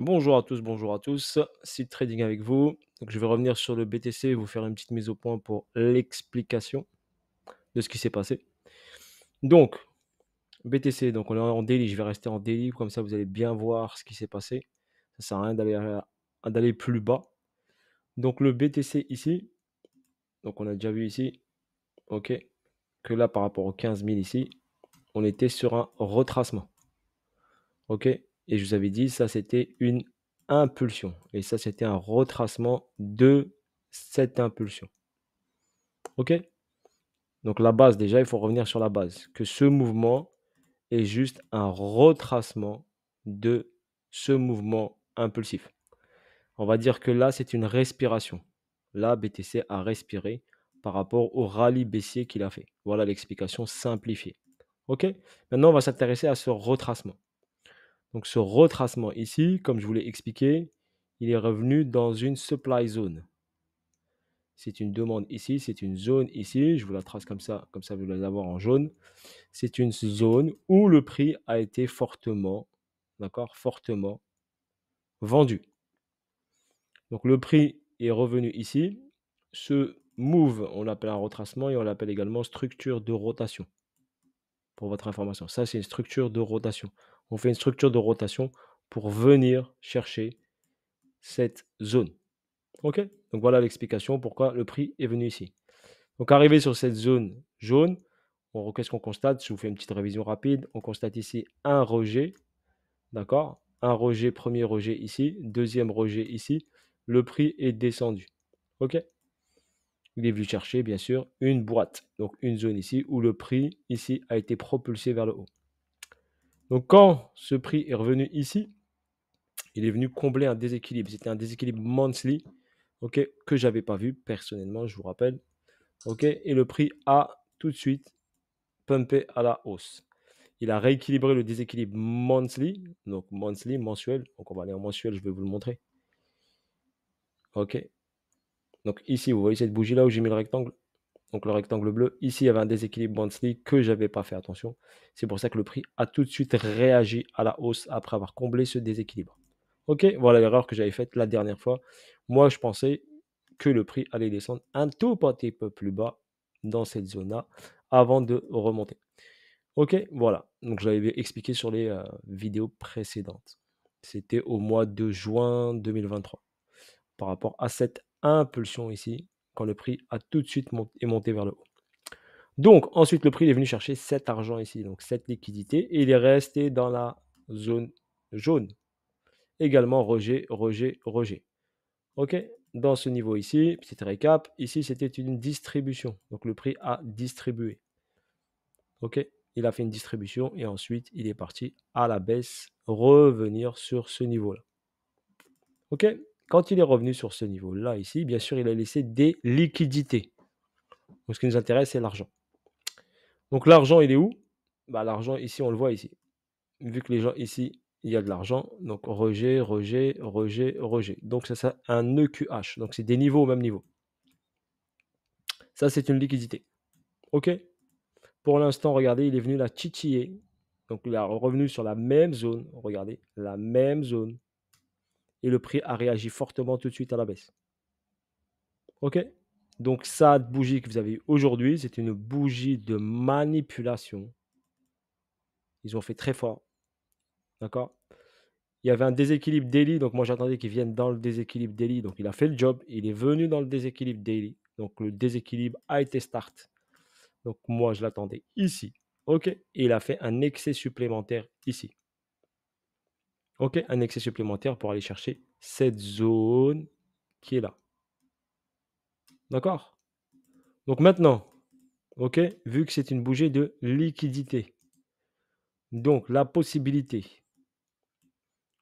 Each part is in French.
Bonjour à tous, bonjour à tous. Site trading avec vous. je vais revenir sur le BTC et vous faire une petite mise au point pour l'explication de ce qui s'est passé. Donc, BTC, donc on est en délit Je vais rester en daily. Comme ça, vous allez bien voir ce qui s'est passé. Ça sert à rien d'aller, d'aller plus bas. Donc, le BTC ici. Donc, on a déjà vu ici. OK. Que là, par rapport aux 15 000 ici, on était sur un retracement. OK et je vous avais dit, ça c'était une impulsion. Et ça c'était un retracement de cette impulsion. OK Donc la base déjà, il faut revenir sur la base. Que ce mouvement est juste un retracement de ce mouvement impulsif. On va dire que là, c'est une respiration. Là, BTC a respiré par rapport au rallye baissier qu'il a fait. Voilà l'explication simplifiée. OK Maintenant, on va s'intéresser à ce retracement. Donc ce retracement ici, comme je vous l'ai expliqué, il est revenu dans une supply zone. C'est une demande ici, c'est une zone ici. Je vous la trace comme ça, comme ça vous allez avoir en jaune. C'est une zone où le prix a été fortement, d'accord, fortement vendu. Donc le prix est revenu ici. Ce move, on l'appelle un retracement et on l'appelle également structure de rotation. Pour votre information, ça c'est une structure de rotation on fait une structure de rotation pour venir chercher cette zone. Ok Donc voilà l'explication pourquoi le prix est venu ici. Donc arrivé sur cette zone jaune, qu'est-ce qu'on constate Je vous fais une petite révision rapide. On constate ici un rejet, d'accord Un rejet, premier rejet ici, deuxième rejet ici. Le prix est descendu. Ok Il est venu chercher, bien sûr, une boîte. Donc une zone ici où le prix ici a été propulsé vers le haut. Donc quand ce prix est revenu ici, il est venu combler un déséquilibre. C'était un déséquilibre monthly, ok, que j'avais pas vu personnellement, je vous rappelle, ok. Et le prix a tout de suite pumpé à la hausse. Il a rééquilibré le déséquilibre monthly, donc monthly, mensuel. Donc on va aller en mensuel, je vais vous le montrer. Ok. Donc ici, vous voyez cette bougie là où j'ai mis le rectangle donc le rectangle bleu. Ici, il y avait un déséquilibre Bansley que j'avais pas fait attention. C'est pour ça que le prix a tout de suite réagi à la hausse après avoir comblé ce déséquilibre. Ok, voilà l'erreur que j'avais faite la dernière fois. Moi, je pensais que le prix allait descendre un tout petit peu plus bas dans cette zone-là avant de remonter. Ok, voilà. Donc, je l'avais expliqué sur les euh, vidéos précédentes. C'était au mois de juin 2023 par rapport à cette impulsion ici quand le prix a tout de suite monté, vers le haut. Donc ensuite, le prix est venu chercher cet argent ici, donc cette liquidité, et il est resté dans la zone jaune. Également rejet, rejet, rejet. OK Dans ce niveau ici, petit récap, ici c'était une distribution. Donc le prix a distribué. OK Il a fait une distribution et ensuite il est parti à la baisse, revenir sur ce niveau-là. OK quand il est revenu sur ce niveau-là, ici, bien sûr, il a laissé des liquidités. ce qui nous intéresse, c'est l'argent. Donc, l'argent, il est où bah, L'argent, ici, on le voit ici. Vu que les gens ici, il y a de l'argent. Donc, rejet, rejet, rejet, rejet. Donc, ça, c'est un EQH. Donc, c'est des niveaux au même niveau. Ça, c'est une liquidité. OK Pour l'instant, regardez, il est venu la titiller. Donc, il est revenu sur la même zone. Regardez, la même zone et le prix a réagi fortement tout de suite à la baisse. Ok Donc, ça, bougie que vous avez aujourd'hui, c'est une bougie de manipulation. Ils ont fait très fort. D'accord Il y avait un déséquilibre daily, donc moi j'attendais qu'il vienne dans le déséquilibre daily. Donc, il a fait le job, il est venu dans le déséquilibre daily. Donc, le déséquilibre a été start. Donc, moi je l'attendais ici. Ok Et il a fait un excès supplémentaire ici. Ok, un excès supplémentaire pour aller chercher cette zone qui est là. D'accord Donc maintenant, ok, vu que c'est une bougie de liquidité, donc la possibilité,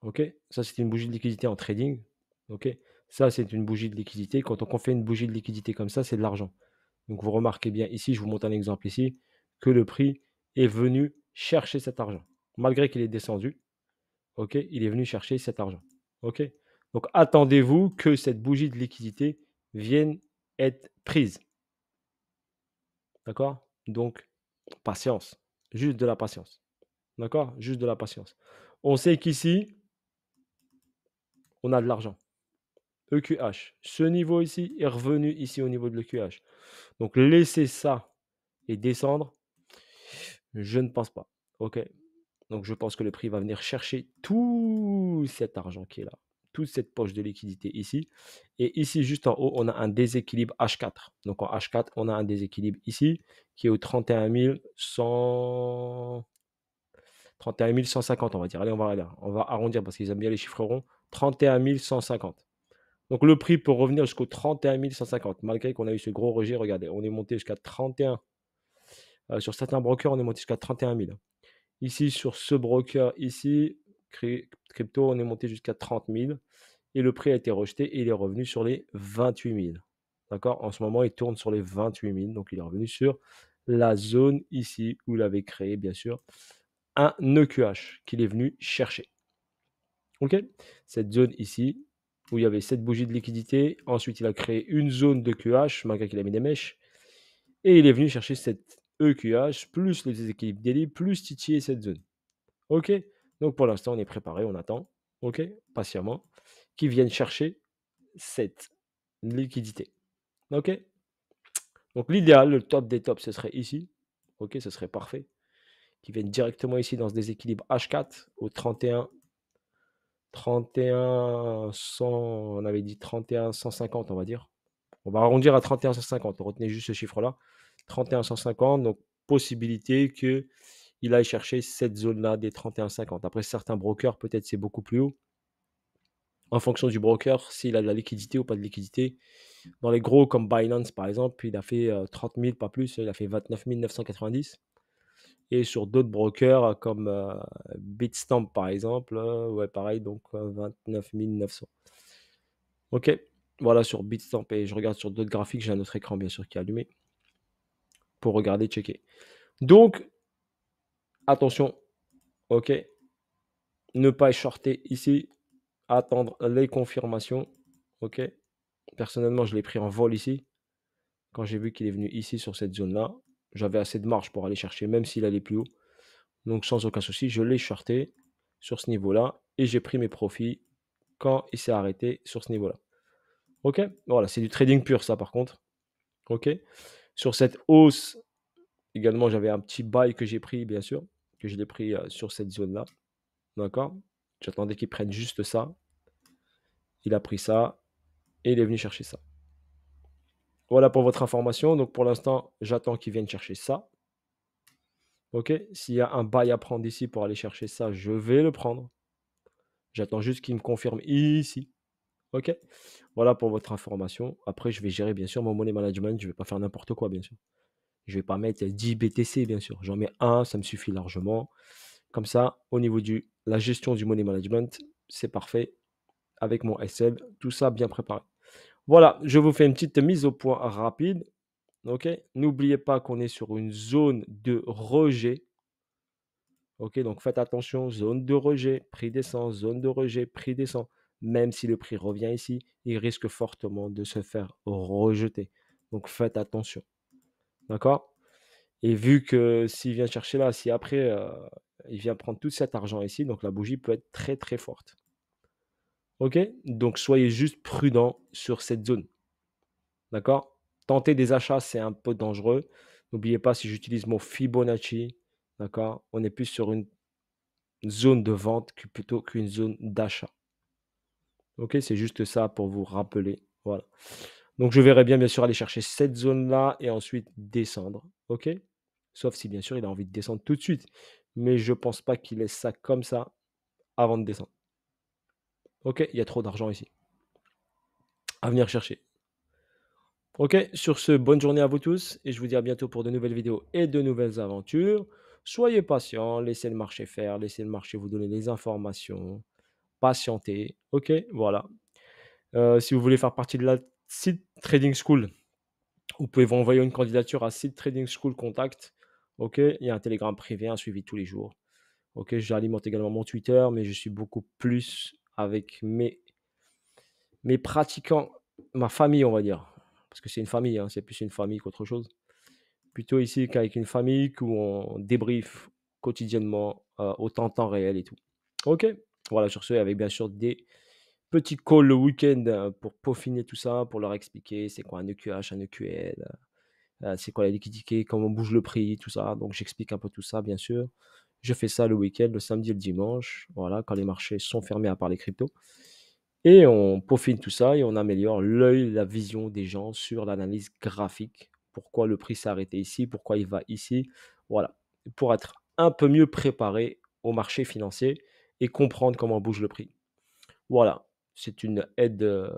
ok, ça c'est une bougie de liquidité en trading, ok, ça c'est une bougie de liquidité. Quand on fait une bougie de liquidité comme ça, c'est de l'argent. Donc vous remarquez bien ici, je vous montre un exemple ici, que le prix est venu chercher cet argent, malgré qu'il est descendu. OK Il est venu chercher cet argent. OK Donc attendez-vous que cette bougie de liquidité vienne être prise. D'accord Donc, patience. Juste de la patience. D'accord Juste de la patience. On sait qu'ici, on a de l'argent. EQH. Ce niveau ici est revenu ici au niveau de l'EQH. Donc, laisser ça et descendre, je ne pense pas. OK donc je pense que le prix va venir chercher tout cet argent qui est là, toute cette poche de liquidité ici. Et ici, juste en haut, on a un déséquilibre H4. Donc en H4, on a un déséquilibre ici qui est au 31 100... 150, on va dire. Allez, on va On va arrondir parce qu'ils aiment bien les chiffres ronds. 31 150. Donc le prix peut revenir jusqu'au 31 150, malgré qu'on a eu ce gros rejet. Regardez, on est monté jusqu'à 31. Euh, sur certains brokers, on est monté jusqu'à 31 000. Ici, sur ce broker, ici, crypto, on est monté jusqu'à 30 000 et le prix a été rejeté et il est revenu sur les 28 000. D'accord En ce moment, il tourne sur les 28 000. Donc, il est revenu sur la zone ici où il avait créé, bien sûr, un EQH qu'il est venu chercher. OK Cette zone ici où il y avait cette bougie de liquidité. Ensuite, il a créé une zone de e QH, malgré qu'il a mis des mèches. Et il est venu chercher cette EQH, plus le déséquilibre délit plus titiller cette zone. OK Donc pour l'instant, on est préparé, on attend, OK Patiemment, qui viennent chercher cette liquidité. OK Donc l'idéal, le top des tops, ce serait ici. OK, ce serait parfait. Qui viennent directement ici dans ce déséquilibre H4 au 31 31 100, on avait dit 31 150, on va dire. On va arrondir à 31 150. Retenez juste ce chiffre-là. 31,50, Donc, possibilité qu'il aille chercher cette zone-là des 31,50. Après, certains brokers, peut-être c'est beaucoup plus haut. En fonction du broker, s'il a de la liquidité ou pas de liquidité. Dans les gros comme Binance, par exemple, il a fait 30 euh, 000, pas plus, il a fait 29 990. Et sur d'autres brokers euh, comme euh, Bitstamp, par exemple, ouais, pareil, donc 29 900. Ok, voilà sur Bitstamp. Et je regarde sur d'autres graphiques, j'ai un autre écran, bien sûr, qui est allumé pour regarder, checker. Donc, attention, ok. Ne pas shorter ici, attendre les confirmations, ok. Personnellement, je l'ai pris en vol ici. Quand j'ai vu qu'il est venu ici sur cette zone-là, j'avais assez de marge pour aller chercher, même s'il allait plus haut. Donc, sans aucun souci, je l'ai shorté sur ce niveau-là et j'ai pris mes profits quand il s'est arrêté sur ce niveau-là. Ok Voilà, c'est du trading pur, ça, par contre. Ok sur cette hausse, également, j'avais un petit bail que j'ai pris, bien sûr, que je l'ai pris euh, sur cette zone-là. D'accord J'attendais qu'il prenne juste ça. Il a pris ça et il est venu chercher ça. Voilà pour votre information. Donc pour l'instant, j'attends qu'il vienne chercher ça. Ok S'il y a un bail à prendre ici pour aller chercher ça, je vais le prendre. J'attends juste qu'il me confirme ici. Ok. Voilà pour votre information. Après, je vais gérer bien sûr mon money management. Je ne vais pas faire n'importe quoi, bien sûr. Je ne vais pas mettre 10 BTC, bien sûr. J'en mets un, ça me suffit largement. Comme ça, au niveau de la gestion du money management, c'est parfait. Avec mon SL, tout ça bien préparé. Voilà, je vous fais une petite mise au point rapide. Ok. N'oubliez pas qu'on est sur une zone de rejet. Ok, donc faites attention, zone de rejet, prix descend, zone de rejet, prix descend même si le prix revient ici, il risque fortement de se faire rejeter. Donc faites attention. D'accord Et vu que s'il vient chercher là, si après euh, il vient prendre tout cet argent ici, donc la bougie peut être très très forte. Ok Donc soyez juste prudent sur cette zone. D'accord Tenter des achats, c'est un peu dangereux. N'oubliez pas, si j'utilise mon Fibonacci, d'accord On est plus sur une zone de vente plutôt qu'une zone d'achat. Ok, c'est juste ça pour vous rappeler. Voilà. Donc je verrai bien, bien sûr, aller chercher cette zone-là et ensuite descendre. Ok Sauf si, bien sûr, il a envie de descendre tout de suite. Mais je ne pense pas qu'il laisse ça comme ça avant de descendre. Ok, il y a trop d'argent ici. À venir chercher. Ok, sur ce, bonne journée à vous tous et je vous dis à bientôt pour de nouvelles vidéos et de nouvelles aventures. Soyez patients, laissez le marché faire, laissez le marché vous donner les informations patienter. Ok, voilà. Euh, si vous voulez faire partie de la site Trading School, vous pouvez vous envoyer une candidature à site Trading School Contact. Ok, il y a un Telegram privé, un suivi tous les jours. Ok, j'alimente également mon Twitter, mais je suis beaucoup plus avec mes, mes pratiquants, ma famille, on va dire. Parce que c'est une famille, hein, c'est plus une famille qu'autre chose. Plutôt ici qu'avec une famille où on débriefe quotidiennement, euh, autant temps réel et tout. Ok, voilà, sur ce, avec bien sûr des petits calls le week-end euh, pour peaufiner tout ça, pour leur expliquer c'est quoi un EQH, un EQL, euh, c'est quoi la liquidité, comment bouge le prix, tout ça. Donc j'explique un peu tout ça, bien sûr. Je fais ça le week-end, le samedi et le dimanche, voilà, quand les marchés sont fermés à part les cryptos. Et on peaufine tout ça et on améliore l'œil, la vision des gens sur l'analyse graphique. Pourquoi le prix s'est arrêté ici, pourquoi il va ici. Voilà, pour être un peu mieux préparé au marché financier et comprendre comment bouge le prix. Voilà, c'est une aide euh,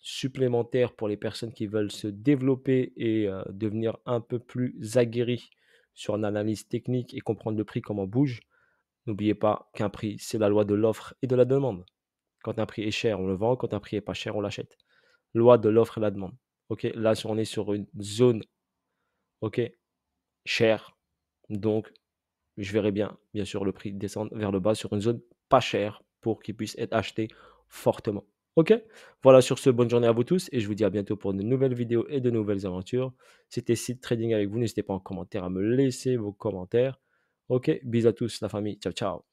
supplémentaire pour les personnes qui veulent se développer et euh, devenir un peu plus aguerris sur une analyse technique et comprendre le prix, comment bouge. N'oubliez pas qu'un prix, c'est la loi de l'offre et de la demande. Quand un prix est cher, on le vend. Quand un prix est pas cher, on l'achète. Loi de l'offre et la demande. Ok, là, on est sur une zone, ok, cher Donc, je verrai bien, bien sûr, le prix descendre vers le bas sur une zone pas chère pour qu'il puisse être acheté fortement. Ok Voilà, sur ce, bonne journée à vous tous et je vous dis à bientôt pour de nouvelles vidéos et de nouvelles aventures. C'était Site Trading avec vous. N'hésitez pas en commentaire à me laisser vos commentaires. Ok Bisous à tous, la famille. Ciao, ciao.